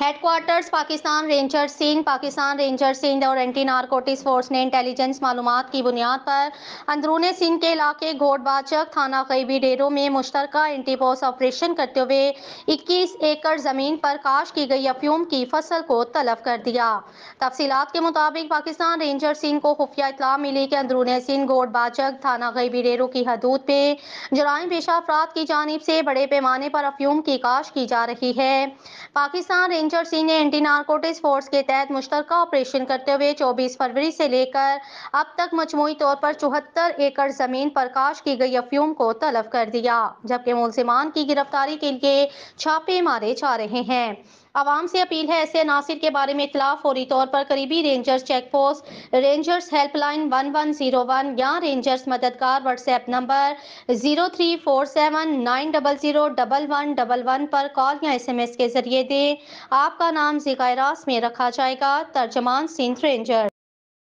headquarters Pakistan ranger Sindh Pakistan ranger Sindh और anti narcotics force ने intelligence मालूम की बुनियाद पर अंदरून सिंध के इलाके घोटबाचक थाना कैबी डेरों में मुश्तरक एंटी पोस्ट ऑपरेशन करते हुए इक्कीस एकड़ ज़मीन पर काश की गई अफ्यूम की फसल को तलब कर दिया तफसीत के मुताबिक पाकिस्तान रेंजर सिंह को खुफिया इतला मिली कि अंदरून सिंह घोटबाचक थाना कैबी डेरों की हदूद में जराइम पेशा अफराद की जानब से बड़े पैमाने पर अफ्यूम की काश की जा रही है पाकिस्तान रेंज और सीनियर एंटी नार्कोटिक्स फोर्स के तहत मुश्तर ऑपरेशन करते हुए 24 फरवरी से लेकर अब तक मजमुई तौर पर चौहत्तर एकड़ जमीन पर काश की गई अफ्यूम को तलब कर दिया जबकि मुलजमान की गिरफ्तारी के लिए छापे मारे जा रहे हैं आवाम से अपील है ऐसे अनासर के बारे में इतला फौरी तौर पर करीबी rangers check post rangers helpline one one zero one या रेंजर्स मददगार WhatsApp number zero three four seven nine double zero double one double one पर कॉल या एस एम एस के जरिए दें आपका नाम जिकायरास में रखा जाएगा तर्जमान सिंध रेंजर